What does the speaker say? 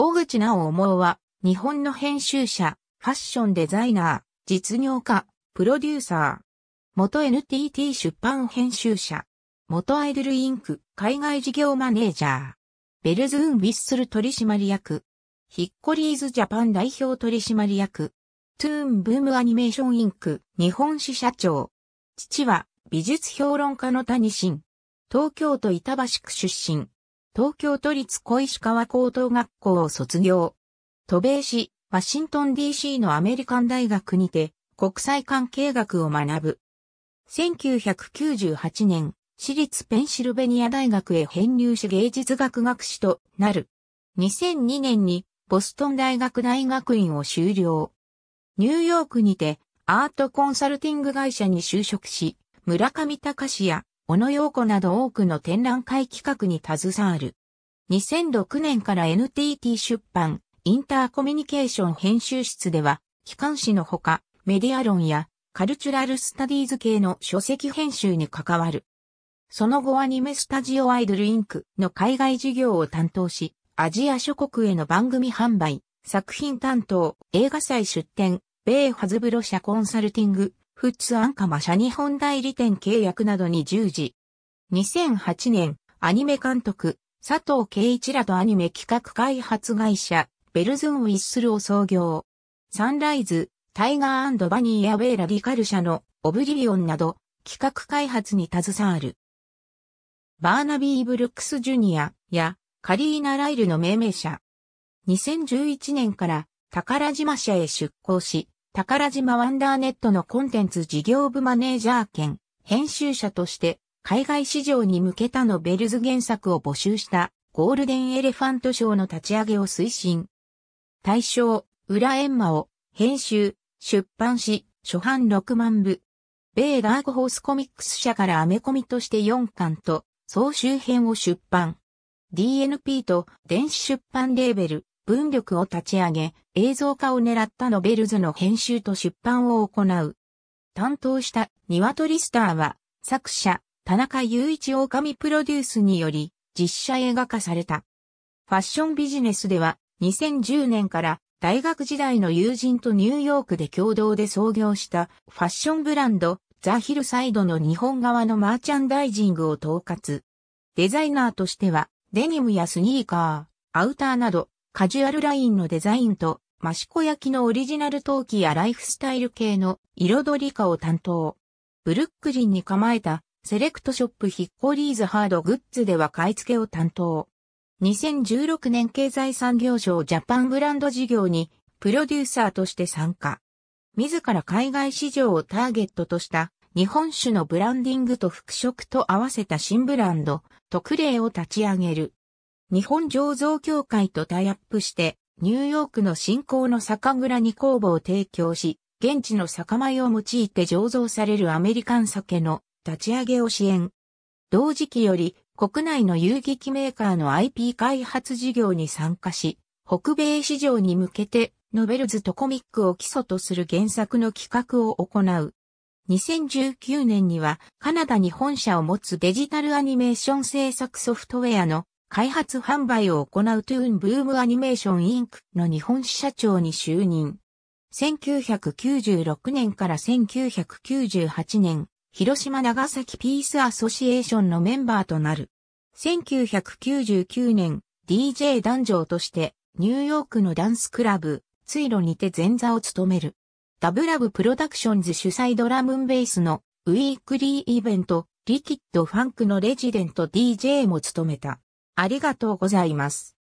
小口直思うは、日本の編集者、ファッションデザイナー、実業家、プロデューサー。元 NTT 出版編集者。元アイドルインク、海外事業マネージャー。ベルズーン・ウィッスル取締役。ヒッコリーズ・ジャパン代表取締役。トゥーン・ブーム・アニメーション・インク、日本支社長。父は、美術評論家の谷真。東京都板橋区出身。東京都立小石川高等学校を卒業。渡米市、ワシントン DC のアメリカン大学にて国際関係学を学ぶ。1998年、私立ペンシルベニア大学へ編入し芸術学学士となる。2002年にボストン大学大学院を修了。ニューヨークにてアートコンサルティング会社に就職し、村上隆や小野洋子など多くの展覧会企画に携わる。2006年から NTT 出版、インターコミュニケーション編集室では、機関誌のほか、メディア論やカルチュラルスタディーズ系の書籍編集に関わる。その後アニメスタジオアイドルインクの海外事業を担当し、アジア諸国への番組販売、作品担当、映画祭出展、米ハズブロ社コンサルティング、富津カマ社日本代理店契約などに従事。2008年、アニメ監督、佐藤圭一らとアニメ企画開発会社、ベルズン・ウィッスルを創業。サンライズ、タイガーバニー・アウェイ・ラディカル社のオブリビオンなど企画開発に携わる。バーナビー・ブルックス・ジュニアやカリーナ・ライルの命名者。2011年から宝島社へ出向し、宝島ワンダーネットのコンテンツ事業部マネージャー兼編集者として海外市場に向けたノベルズ原作を募集したゴールデンエレファント賞の立ち上げを推進。大賞、裏エンマを編集、出版し、初版6万部。米ダークホースコミックス社からアメコミとして4巻と総集編を出版。DNP と電子出版レーベル、文力を立ち上げ、映像化を狙ったノベルズの編集と出版を行う。担当したニワトリスターは、作者、田中雄一狼プロデュースにより、実写映画化された。ファッションビジネスでは、2010年から大学時代の友人とニューヨークで共同で創業したファッションブランド、ザ・ヒルサイドの日本側のマーチャンダイジングを統括。デザイナーとしては、デニムやスニーカー、アウターなど、カジュアルラインのデザインと、益子焼のオリジナル陶器やライフスタイル系の彩り化を担当。ブルックリンに構えたセレクトショップヒッコリーズハードグッズでは買い付けを担当。2016年経済産業省ジャパンブランド事業にプロデューサーとして参加。自ら海外市場をターゲットとした日本酒のブランディングと服飾と合わせた新ブランド、特例を立ち上げる。日本醸造協会とタイアップして、ニューヨークの新興の酒蔵に工房を提供し、現地の酒米を用いて醸造されるアメリカン酒の立ち上げを支援。同時期より国内の遊撃メーカーの IP 開発事業に参加し、北米市場に向けてノベルズとコミックを基礎とする原作の企画を行う。2019年にはカナダに本社を持つデジタルアニメーション制作ソフトウェアの開発販売を行うトゥーンブームアニメーションインクの日本支社長に就任。1996年から1998年、広島長崎ピースアソシエーションのメンバーとなる。1999年、DJ 男女としてニューヨークのダンスクラブ、ツイロにて前座を務める。ダブラブプロダクションズ主催ドラムンベースのウィークリーイベント、リキッドファンクのレジデント DJ も務めた。ありがとうございます。